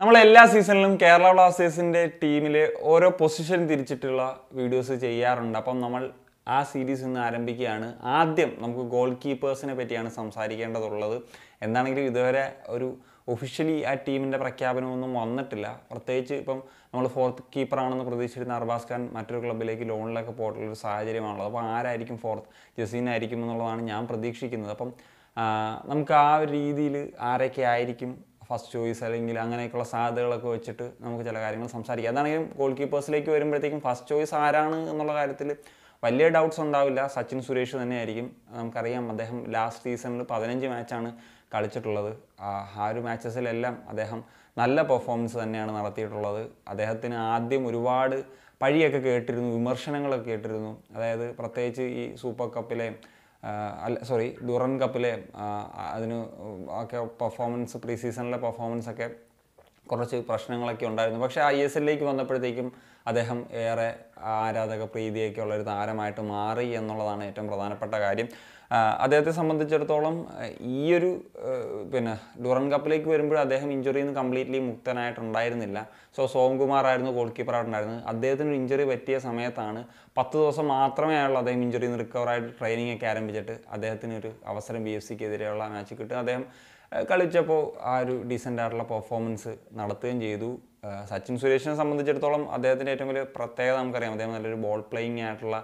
നമ്മൾ എല്ലാ സീസണിലും കേരള ബ്ലാസ്റ്റേഴ്സിൻ്റെ ടീമിലെ ഓരോ പൊസിഷൻ തിരിച്ചിട്ടുള്ള വീഡിയോസ് ചെയ്യാറുണ്ട് അപ്പം നമ്മൾ ആ സീരീസ് ഇന്ന് ആരംഭിക്കുകയാണ് ആദ്യം നമുക്ക് ഗോൾ കീപ്പേഴ്സിനെ പറ്റിയാണ് സംസാരിക്കേണ്ടതുള്ളത് എന്താണെങ്കിലും ഇതുവരെ ഒരു ഒഫീഷ്യലി ആ ടീമിൻ്റെ പ്രഖ്യാപനമൊന്നും വന്നിട്ടില്ല പ്രത്യേകിച്ച് ഇപ്പം നമ്മൾ ഫോർത്ത് കീപ്പറാണെന്ന് പ്രതീക്ഷിച്ചിരുന്ന അർബാസ് ഖാൻ മറ്റൊരു ക്ലബിലേക്ക് ലോണിലൊക്കെ പോയിട്ടുള്ളൊരു ഒരു സാഹചര്യമാണുള്ളത് അപ്പോൾ ആരായിരിക്കും ഫോർത്ത് ജസീനായിരിക്കും എന്നുള്ളതാണ് ഞാൻ പ്രതീക്ഷിക്കുന്നത് അപ്പം നമുക്ക് ആ ഒരു രീതിയിൽ ആരൊക്കെ ആയിരിക്കും ഫസ്റ്റ് ചോയ്സ് അല്ലെങ്കിൽ അങ്ങനെയൊക്കെയുള്ള സാധ്യതകളൊക്കെ വെച്ചിട്ട് നമുക്ക് ചില കാര്യങ്ങൾ സംസാരിക്കാം അതാണെങ്കിലും ഗോൾ കീപ്പേഴ്സിലേക്ക് വരുമ്പോഴത്തേക്കും ഫസ്റ്റ് ചോയ്സ് ആരാണ് എന്നുള്ള കാര്യത്തിൽ വലിയ ഡൗട്ട്സ് ഉണ്ടാവില്ല സച്ചിൻ സുരേഷ് തന്നെയായിരിക്കും നമുക്കറിയാം അദ്ദേഹം ലാസ്റ്റ് സീസണിൽ പതിനഞ്ച് മാച്ചാണ് കളിച്ചിട്ടുള്ളത് ആ ഒരു മാച്ചസിലെല്ലാം അദ്ദേഹം നല്ല പെർഫോമൻസ് തന്നെയാണ് നടത്തിയിട്ടുള്ളത് അദ്ദേഹത്തിന് ആദ്യം ഒരുപാട് പഴിയൊക്കെ കേട്ടിരുന്നു വിമർശനങ്ങളൊക്കെ കേട്ടിരുന്നു അതായത് പ്രത്യേകിച്ച് ഈ സൂപ്പർ കപ്പിലെ അല്ല സോറി ഡൂറൻ കപ്പിലെ അതിന് ഒക്കെ പെർഫോമൻസ് പ്രീ സീസണിലെ പെർഫോമൻസ് ഒക്കെ കുറച്ച് പ്രശ്നങ്ങളൊക്കെ ഉണ്ടായിരുന്നു പക്ഷേ ഐ എസ് എല്ലിലേക്ക് വന്നപ്പോഴത്തേക്കും അദ്ദേഹം ഏറെ ആരാധക പ്രീതിയൊക്കെ ഉള്ളൊരു താരമായിട്ട് മാറി എന്നുള്ളതാണ് ഏറ്റവും പ്രധാനപ്പെട്ട കാര്യം അദ്ദേഹത്തെ സംബന്ധിച്ചിടത്തോളം ഈയൊരു പിന്നെ ഡുറൻ കപ്പിലേക്ക് വരുമ്പോൾ അദ്ദേഹം ഇഞ്ചുറിയിൽ നിന്ന് കംപ്ലീറ്റ്ലി മുക്തനായിട്ടുണ്ടായിരുന്നില്ല സോ സോംകുമാർ ആയിരുന്നു ഗോൾ കീപ്പറായിട്ട് ഉണ്ടായിരുന്നത് അദ്ദേഹത്തിന് ഇഞ്ചുറി പറ്റിയ സമയത്താണ് പത്ത് ദിവസം മാത്രമേ ആയുള്ളൂ അദ്ദേഹം ഇഞ്ചുറിയിൽ നിന്ന് റിക്കവറായിട്ട് ട്രെയിനിങ് ഒക്കെ ആരംഭിച്ചിട്ട് അദ്ദേഹത്തിന് ഒരു അവസരം ബി എഫ് സിക്ക് എതിരെയുള്ള മാച്ച് കിട്ടും അദ്ദേഹം കളിച്ചപ്പോൾ ആ ഒരു ഡീസൻ്റ് ആയിട്ടുള്ള പെർഫോമൻസ് നടത്തുകയും ചെയ്തു സച്ചിൻ സുരേഷിനെ സംബന്ധിച്ചിടത്തോളം അദ്ദേഹത്തിൻ്റെ ഏറ്റവും വലിയ പ്രത്യേകത നമുക്കറിയാം അദ്ദേഹം നല്ലൊരു ബോൾ പ്ലേയിങ് ആയിട്ടുള്ള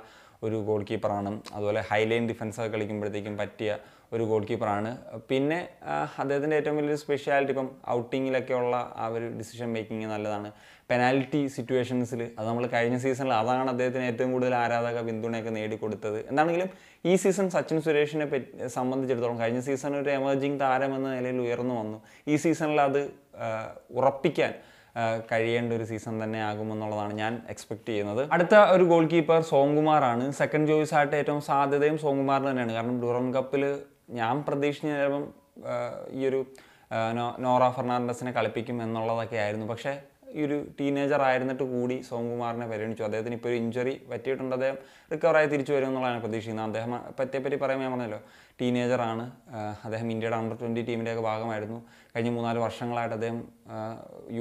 ഒരു ഗോൾ കീപ്പറാണ് അതുപോലെ ഹൈലൈൻ ഡിഫൻസൊക്കെ കളിക്കുമ്പോഴത്തേക്കും പറ്റിയ ഒരു ഗോൾ കീപ്പറാണ് പിന്നെ അദ്ദേഹത്തിൻ്റെ ഏറ്റവും വലിയൊരു സ്പെഷ്യാലിറ്റി ഇപ്പം ഉള്ള ആ ഒരു ഡിസിഷൻ മേക്കിംഗ് നല്ലതാണ് പെനാൽറ്റി സിറ്റുവേഷൻസിൽ അത് നമ്മൾ കഴിഞ്ഞ സീസണിൽ അതാണ് അദ്ദേഹത്തിന് ഏറ്റവും കൂടുതൽ ആരാധക പിന്തുണയൊക്കെ നേടിക്കൊടുത്തത് എന്താണെങ്കിലും ഈ സീസൺ സച്ചിൻ സുരേഷിനെ സംബന്ധിച്ചിടത്തോളം കഴിഞ്ഞ സീസൺ ഒരു എമർജിംഗ് താരം എന്ന നിലയിൽ ഉയർന്നു വന്നു ഈ സീസണിൽ അത് ഉറപ്പിക്കാൻ കഴിയേണ്ട ഒരു സീസൺ തന്നെ ആകുമെന്നുള്ളതാണ് ഞാൻ എക്സ്പെക്ട് ചെയ്യുന്നത് അടുത്ത ഒരു ഗോൾ കീപ്പർ സോംകുമാറാണ് സെക്കൻഡ് ചോയ്സ് ആയിട്ട് ഏറ്റവും സാധ്യതയും സോംകുമാറിന് തന്നെയാണ് കാരണം ഡുറം കപ്പിൽ ഞാൻ പ്രതീക്ഷിച്ച ചിലപ്പം ഈ ഒരു നോറ ഫെർണാണ്ടസിനെ കളിപ്പിക്കും എന്നുള്ളതൊക്കെ ആയിരുന്നു പക്ഷേ ഈ ഒരു ടീനേജർ ആയിരുന്നിട്ട് കൂടി സോംകുമാറിനെ പരിഗണിച്ചു അദ്ദേഹത്തിന് ഇപ്പോൾ ഒരു ഇഞ്ചറി പറ്റിയിട്ടുണ്ട് അദ്ദേഹം റിക്കവറായി തിരിച്ചു വരും എന്നുള്ളതാണ് പ്രതീക്ഷിക്കുന്നത് അദ്ദേഹം പറ്റിയെപ്പറ്റി പറയുമ്പോൾ ഞാൻ പറഞ്ഞല്ലോ ടീനേജറാണ് അദ്ദേഹം ഇന്ത്യയുടെ അണ്ടർ ട്വൻറ്റി ടീമിൻ്റെയൊക്കെ ഭാഗമായിരുന്നു കഴിഞ്ഞ മൂന്നാല് വർഷങ്ങളായിട്ട് അദ്ദേഹം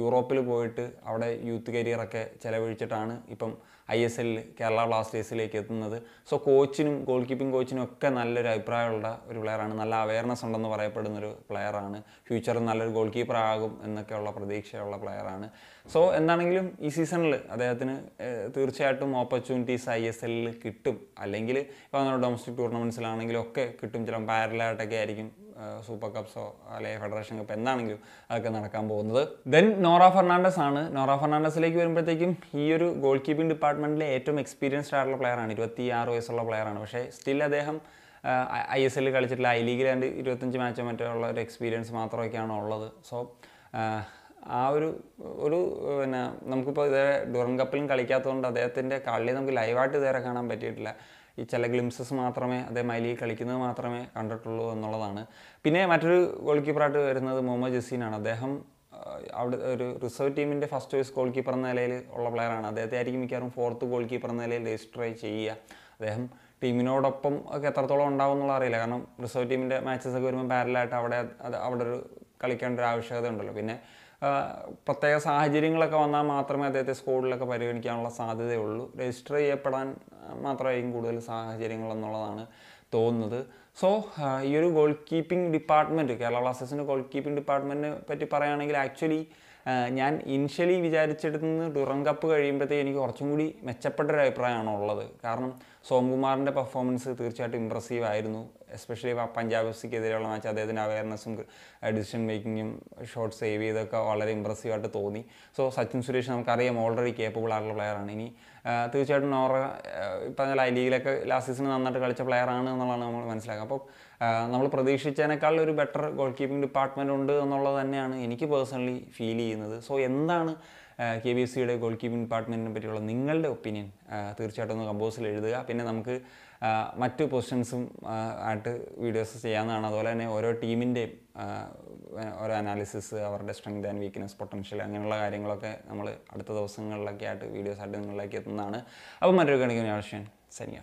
യൂറോപ്പിൽ പോയിട്ട് അവിടെ യൂത്ത് കരിയറൊക്കെ ചിലവഴിച്ചിട്ടാണ് ഇപ്പം ഐ എസ് എല്ലിൽ കേരള ബ്ലാസ്റ്റേഴ്സിലേക്ക് എത്തുന്നത് സോ കോച്ചിനും ഗോൾ കീപ്പിംഗ് കോച്ചിനും ഒക്കെ നല്ലൊരു അഭിപ്രായമുള്ള ഒരു പ്ലെയറാണ് നല്ല അവയർനെസ് ഉണ്ടെന്ന് പറയപ്പെടുന്നൊരു പ്ലെയറാണ് ഫ്യൂച്ചറിൽ നല്ലൊരു ഗോൾ കീപ്പർ ആകും എന്നൊക്കെയുള്ള പ്രതീക്ഷയുള്ള പ്ലെയറാണ് സോ എന്താണെങ്കിലും ഈ സീസണിൽ അദ്ദേഹത്തിന് തീർച്ചയായിട്ടും ഓപ്പർച്യൂണിറ്റീസ് ഐ എസ് എല്ലിൽ കിട്ടും അല്ലെങ്കിൽ ഇപ്പോൾ ഡൊമസ്റ്റിക് ടൂർണമെൻറ്റ്സിലാണെങ്കിലും ഒക്കെ കിട്ടും ചിലപ്പോൾ പാരലായിട്ടൊക്കെ ആയിരിക്കും സൂപ്പർ കപ്സോ അല്ലെങ്കിൽ ഫെഡറേഷൻ കപ്പ് എന്താണെങ്കിലും അതൊക്കെ നടക്കാൻ പോകുന്നത് ദെൻ നോറ ഫെർണാണ്ടസ് ആണ് നോറ ഫെർണാണ്ടസിലേക്ക് വരുമ്പോഴത്തേക്കും ഈ ഒരു ഗോൾ കീപ്പിംഗ് ഡിപ്പാർട്ട്മെൻറ്റിലെ ഏറ്റവും എക്സ്പീരിയൻസ്ഡ് ആയിട്ടുള്ള പ്ലെയറാണ് ഇരുപത്തി ആറ് വയസ്സുള്ള പ്ലെയറാണ് പക്ഷേ സ്റ്റിൽ അദ്ദേഹം ഐ എസ് എല്ലിൽ കളിച്ചിട്ടില്ല ഐ ലീഗിൽ രണ്ട് ഇരുപത്തഞ്ച് മാച്ചോ മറ്റോ ഉള്ള ഒരു എക്സ്പീരിയൻസ് മാത്രമൊക്കെയാണ് ഉള്ളത് സോ ആ ഒരു ഒരു പിന്നെ നമുക്കിപ്പോൾ ഇതേ ഡൂറൻ കപ്പിലും കളിക്കാത്തതുകൊണ്ട് അദ്ദേഹത്തിൻ്റെ കളി നമുക്ക് ലൈവായിട്ട് ഇതുവരെ കാണാൻ പറ്റിയിട്ടില്ല ഈ ചില ഗ്ലിംസസ് മാത്രമേ അതേ മൈലി കളിക്കുന്നത് മാത്രമേ കണ്ടിട്ടുള്ളൂ എന്നുള്ളതാണ് പിന്നെ മറ്റൊരു ഗോൾ കീപ്പറായിട്ട് വരുന്നത് മുഹമ്മദ് ജസീനാണ് അദ്ദേഹം അവിടെ ഒരു റിസർവ് ടീമിൻ്റെ ഫസ്റ്റ് ചോയ്സ് ഗോൾ കീപ്പർ എന്ന നിലയിൽ ഉള്ള പ്ലെയറാണ് അദ്ദേഹത്തെ ആയിരിക്കും മിക്കവാറും ഫോർത്ത് ഗോൾ കീപ്പർ എന്ന നിലയിൽ രജിസ്റ്റർ ചെയ്യുക അദ്ദേഹം ടീമിനോടൊപ്പം ഒക്കെ എത്രത്തോളം ഉണ്ടാവും എന്നുള്ള അറിയില്ല കാരണം റിസർവ് ടീമിൻ്റെ ഒക്കെ വരുമ്പോൾ പാരലായിട്ട് അവിടെ അവിടെ ഒരു കളിക്കേണ്ട ഒരു ആവശ്യകത ഉണ്ടല്ലോ പിന്നെ പ്രത്യേക സാഹചര്യങ്ങളൊക്കെ വന്നാൽ മാത്രമേ അദ്ദേഹത്തെ സ്കൂളിലൊക്കെ പരിഗണിക്കാനുള്ള സാധ്യതയുള്ളൂ രജിസ്റ്റർ ചെയ്യപ്പെടാൻ മാത്രമായിരിക്കും കൂടുതൽ സാഹചര്യങ്ങളെന്നുള്ളതാണ് തോന്നുന്നത് സോ ഈ ഒരു ഗോൾ കീപ്പിംഗ് ഡിപ്പാർട്ട്മെൻറ്റ് കേരള ബ്ലാസ്റ്റേഴ്സിൻ്റെ ഗോൾ കീപ്പിംഗ് ഡിപ്പാർട്ട്മെൻറ്റിനെ പറ്റി പറയുകയാണെങ്കിൽ ആക്ച്വലി ഞാൻ ഇനിഷ്യലി വിചാരിച്ചെടുത്തുനിന്ന് ഡുറം കപ്പ് കഴിയുമ്പോഴത്തേക്ക് എനിക്ക് കുറച്ചും കൂടി മെച്ചപ്പെട്ട ഒരു അഭിപ്രായമാണ് ഉള്ളത് കാരണം സോംകുമാറിൻ്റെ പെർഫോമൻസ് തീർച്ചയായിട്ടും ഇമ്പ്രസീവ് ആയിരുന്നു എസ്പെഷ്യലി പഞ്ചാബ് എഫ് എതിരെയുള്ള മാച്ച് അദ്ദേഹത്തിൻ്റെ അവയർനെസ്സും ഡിസിഷൻ മേക്കിങ്ങും ഷോട്ട് സേവ് ചെയ്തൊക്കെ വളരെ ആയിട്ട് തോന്നി സോ സച്ചിൻ സുരേഷ് നമുക്കറിയാം ഓൾറെഡി കേപ്പബിൾ ആയിട്ടുള്ള പ്ലെയറാണ് ഇനി തീർച്ചയായിട്ടും നോറ ഇപ്പം ഐ ലീഗിലൊക്കെ ലാസ്റ്റ് സീസൺ നന്നായിട്ട് കളിച്ച പ്ലെയറാണ് എന്നുള്ളതാണ് നമ്മൾ മനസ്സിലാക്കുക അപ്പോൾ നമ്മൾ പ്രതീക്ഷിച്ചതിനേക്കാൾ ഒരു ബെറ്റർ ഗോൾ കീപ്പിംഗ് ഡിപ്പാർട്ട്മെൻ്റ് ഉണ്ട് എന്നുള്ളത് തന്നെയാണ് എനിക്ക് പേഴ്സണലി ഫീൽ ചെയ്യുന്നത് സോ എന്താണ് കെ ബി എസ് സിയുടെ ഗോൾ കീപ്പിംഗ് ഡിപ്പാർട്ട്മെൻറ്റിനെ പറ്റിയുള്ള നിങ്ങളുടെ ഒപ്പീനിയൻ തീർച്ചയായിട്ടും ഒന്ന് കമ്പോസിൽ എഴുതുക പിന്നെ നമുക്ക് മറ്റു പൊസിഷൻസും ആയിട്ട് വീഡിയോസ് ചെയ്യാവുന്നതാണ് അതുപോലെ തന്നെ ഓരോ ടീമിൻ്റെയും ഓരോ അനാലിസിസ് അവരുടെ സ്ട്രെങ്ത് ആൻഡ് വീക്ക്നെസ് പൊട്ടൻഷ്യൽ അങ്ങനെയുള്ള കാര്യങ്ങളൊക്കെ നമ്മൾ അടുത്ത ദിവസങ്ങളിലൊക്കെ ആയിട്ട് വീഡിയോസ് ആയിട്ട് നിങ്ങളിലേക്ക് എത്തുന്നതാണ് അപ്പോൾ മറ്റൊരു കണിക്കുന്ന ആവശ്യം സനിയ